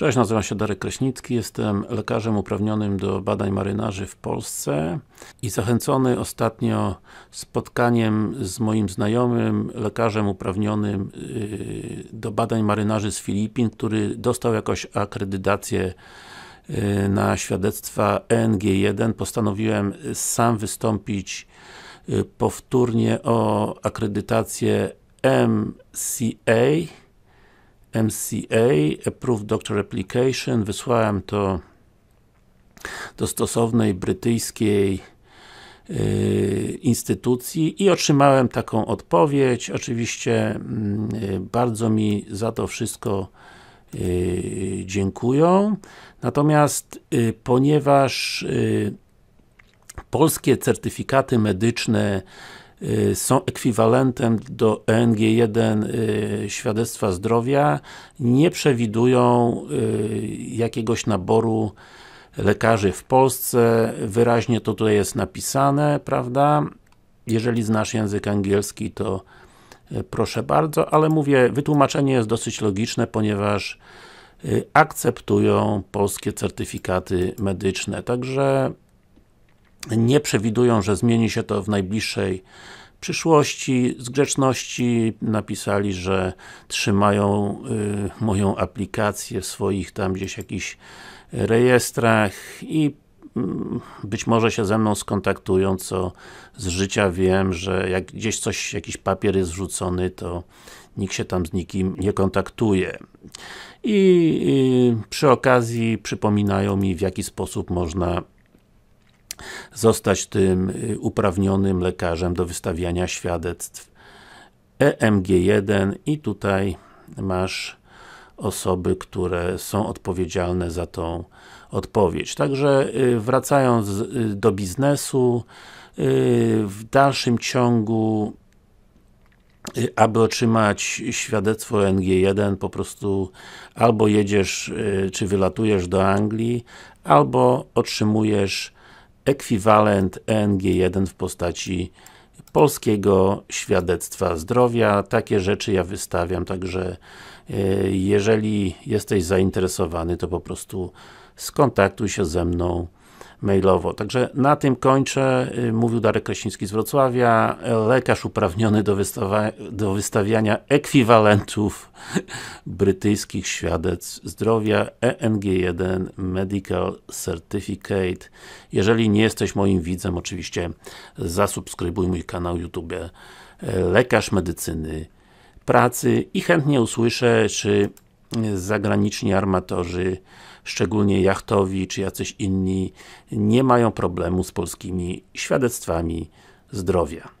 Cześć, nazywam się Darek Kraśnicki, jestem lekarzem uprawnionym do badań marynarzy w Polsce i zachęcony ostatnio spotkaniem z moim znajomym, lekarzem uprawnionym y, do badań marynarzy z Filipin, który dostał jakoś akredytację y, na świadectwa ENG1, postanowiłem sam wystąpić y, powtórnie o akredytację MCA MCA, Approved Doctor Application, wysłałem to do stosownej brytyjskiej y, instytucji i otrzymałem taką odpowiedź. Oczywiście mm, y, bardzo mi za to wszystko y, dziękują. Natomiast, ponieważ polskie certyfikaty medyczne Y, są ekwiwalentem do e ENG1 y, świadectwa zdrowia, nie przewidują y, jakiegoś naboru lekarzy w Polsce, wyraźnie to tutaj jest napisane, prawda? Jeżeli znasz język angielski, to proszę bardzo, ale mówię, wytłumaczenie jest dosyć logiczne, ponieważ akceptują polskie certyfikaty medyczne, także nie przewidują, że zmieni się to w najbliższej przyszłości. Z grzeczności napisali, że trzymają y, moją aplikację w swoich tam gdzieś jakichś rejestrach i mm, być może się ze mną skontaktują, co z życia wiem, że jak gdzieś coś, jakiś papier jest wrzucony, to nikt się tam z nikim nie kontaktuje. I y, przy okazji przypominają mi, w jaki sposób można zostać tym y, uprawnionym lekarzem do wystawiania świadectw EMG1 i tutaj masz osoby, które są odpowiedzialne za tą odpowiedź. Także y, wracając y, do biznesu, w dalszym ciągu aby otrzymać świadectwo e NG1 po prostu albo jedziesz, czy wylatujesz do Anglii, albo otrzymujesz ekwiwalent ng 1 w postaci polskiego świadectwa zdrowia. Takie rzeczy ja wystawiam, także e, jeżeli jesteś zainteresowany, to po prostu skontaktuj się ze mną mailowo. Także na tym kończę. Y, mówił Darek Kraśnicki z Wrocławia, lekarz uprawniony do, wystawia do wystawiania ekwiwalentów brytyjskich świadectw zdrowia e ENG1 Medical Certificate. Jeżeli nie jesteś moim widzem, oczywiście zasubskrybuj mój kanał YouTube Lekarz Medycyny Pracy i chętnie usłyszę, czy zagraniczni armatorzy, szczególnie jachtowi czy jacyś inni, nie mają problemu z polskimi świadectwami zdrowia.